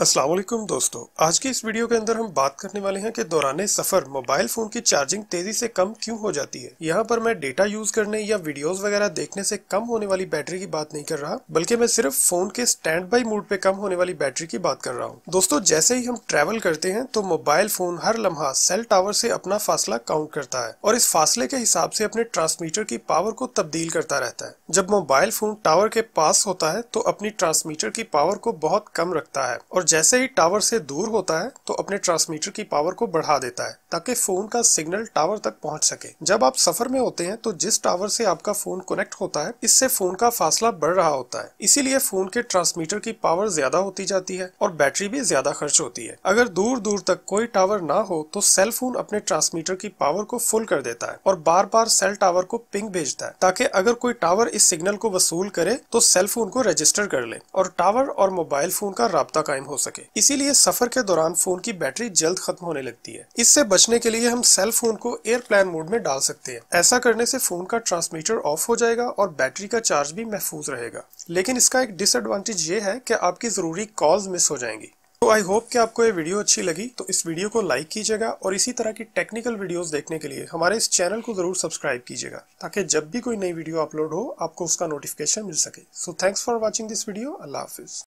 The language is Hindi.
असला दोस्तों आज के इस वीडियो के अंदर हम बात करने वाले हैं कि दौरान सफर मोबाइल फोन की चार्जिंग तेजी से कम क्यों हो जाती है यहाँ पर मैं डेटा यूज करने या वीडियोस वगैरह देखने से कम होने वाली बैटरी की बात नहीं कर रहा बल्कि मैं सिर्फ फोन के स्टैंड बाई मूड पे कम होने वाली बैटरी की बात कर रहा हूँ दोस्तों जैसे ही हम ट्रेवल करते हैं तो मोबाइल फोन हर लम्हा सेल टावर से अपना फासला काउंट करता है और इस फासले के हिसाब से अपने ट्रांसमीटर की पावर को तब्दील करता रहता है जब मोबाइल फोन टावर के पास होता है तो अपनी ट्रांसमीटर की पावर को बहुत कम रखता है और जैसे ही टावर से दूर होता है तो अपने ट्रांसमीटर की पावर को बढ़ा देता है ताकि फोन का सिग्नल टावर तक पहुंच सके जब आप सफर में होते हैं तो जिस टावर से आपका फोन कनेक्ट होता है इससे फोन का फासला बढ़ रहा होता है इसीलिए फोन के ट्रांसमीटर की पावर ज्यादा होती जाती है और बैटरी भी ज्यादा खर्च होती है अगर दूर दूर तक कोई टावर ना हो तो सेल फोन अपने ट्रांसमीटर की पावर को फुल कर देता है और बार बार सेल टावर को पिंग भेजता है ताकि अगर कोई टावर इस सिग्नल को वसूल करे तो सेल फोन को रजिस्टर कर ले और टावर और मोबाइल फोन का रबता कायम हो सके इसीलिए सफर के दौरान फोन की बैटरी जल्द खत्म होने लगती है इससे बचने के लिए हम सेल फोन को एयरप्लेन मोड में डाल सकते हैं ऐसा करने से फोन का ट्रांसमीटर ऑफ हो जाएगा और बैटरी का चार्ज भी महफूज रहेगा लेकिन इसका एक डिसएडवांटेज ये है कि आपकी जरूरी कॉल्स मिस हो जाएंगी तो आई होप कि आपको ये वीडियो अच्छी लगी तो इस वीडियो को लाइक कीजिएगा और इसी तरह की टेक्निकल वीडियोस देखने के लिए हमारे इस चैनल को जरूर सब्सक्राइब कीजिएगा ताकि जब भी कोई नई वीडियो अपलोड हो आपको उसका नोटिफिकेशन मिल सके so thanks for watching this video अल्लाह हाफिज़